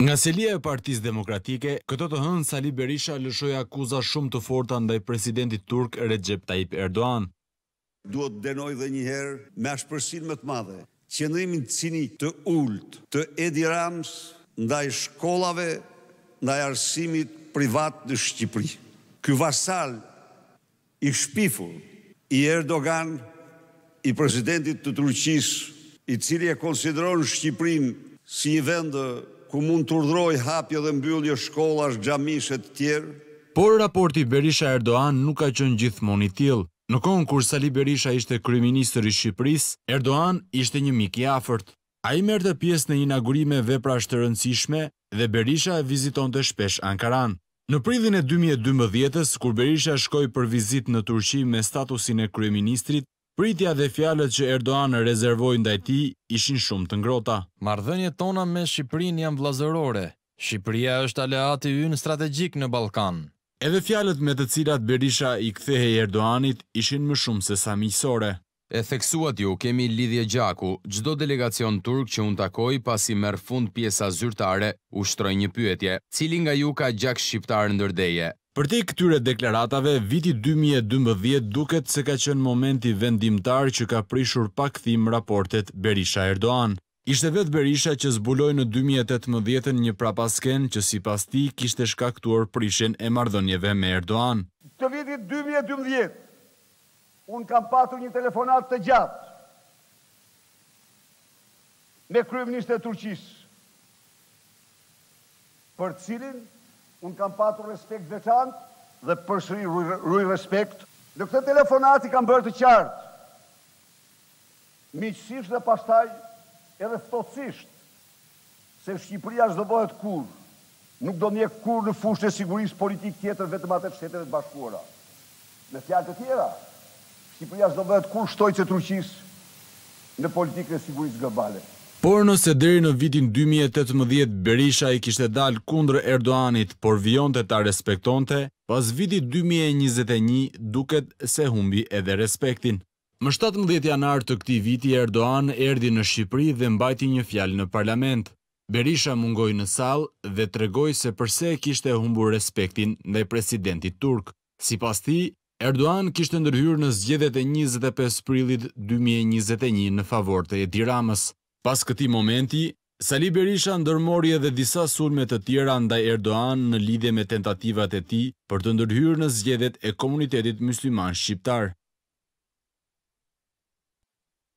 Nga selia e partiz demokratike, këto të hënë Sali Berisha lëshoj akuza shumë të forta ndaj presidentit turk Recep Tayyip Erdoğan. Duhet denoj dhe njëherë me ashpërsin më të madhe, që në të cini të ullët të Edi Rams ndaj shkollave ndaj arsimit privat në Shqipëri. Ky vasal i shpifur i Erdogan i presidentit të Turqis, i cili e konsideron Shqiprin si i vendë ku mund të urdhroj hapje dhe mbyllje shkollash, xhamishe të tjera. Por raporti Berisha Erdogan nuk ka qenë gjithmonë i tillë. Në kohën kur Sali Berisha ishte kryeministër i Shqipërisë, Erdogan ishte një mik i afërt. Ai merrte pjesë në inaugurime vepra të rëndësishme dhe Berisha e vizitonte shpesh Ankaran. Në pridhin e 2012-ës, kur Berisha shkoj për vizit në Turqi me statusin e kryeministrit, Pritja dhe fjalët që Erdoğan rezervoi ndaj tij ishin shumë të ngrohta. Marrëdhëniet tona me Shqipërinë janë vlazërore. Shqipëria është aleati ynë strategjik në Ballkan. Edhe fjalët me të cilat Berisha i kthehej Erdoanit ishin më shumë se sa miqësore. E theksuat ju, kemi lidhje gjaku, çdo delegacion turk që un takoi pasi merr fund pjesa zyrtare, ushtroi një pyetje, cili nga ju ka gjak shqiptar ndërdeje, Për ti këtyre deklaratave, viti 2012 duket se ka qenë momenti vendimtar që ka prishur pak thimë raportet Berisha Erdoğan. Ishte vetë Berisha që zbuloj në 2018 një prapasken që si pas ti kishte shkaktuar prishen e mardhonjeve me Erdoğan. Të viti 2012, unë kam patu një telefonat të gjatë me kryeministë e Turqisë për cilin Unë kam patur respekt dhe dhe përsëri rruj respekt. Në këtë telefonati kam bërë të qartë, miqësisht dhe pastaj edhe thotësisht, se Shqipëria është dhe bëhet kur, nuk do një kur në fushë e sigurisë politikë tjetër vetëm atë e pështetëve të bashkuara. Në fjalë të tjera, Shqipëria është dhe bëhet kur shtoj që truqisë në politikë e sigurisë gëbale. Por nëse deri në vitin 2018 Berisha i kishte dal kundrë Erdoanit, por vionte ta respektonte, pas vitit 2021 duket se humbi edhe respektin. Më 17 janar të këti viti Erdoan erdi në Shqipëri dhe mbajti një fjalë në parlament. Berisha mungoj në salë dhe regoj se përse kishte humbu respektin dhe presidentit Turk. Si pas ti, Erdoan kishtë ndërhyrë në zgjedet e 25 prilit 2021 në favor të e tiramës. Pas këti momenti, Sali Berisha ndërmori edhe disa sulmet të tjera ndaj Erdoğan në lidhje me tentativat e ti për të ndërhyrë në zgjedet e komunitetit musliman shqiptar.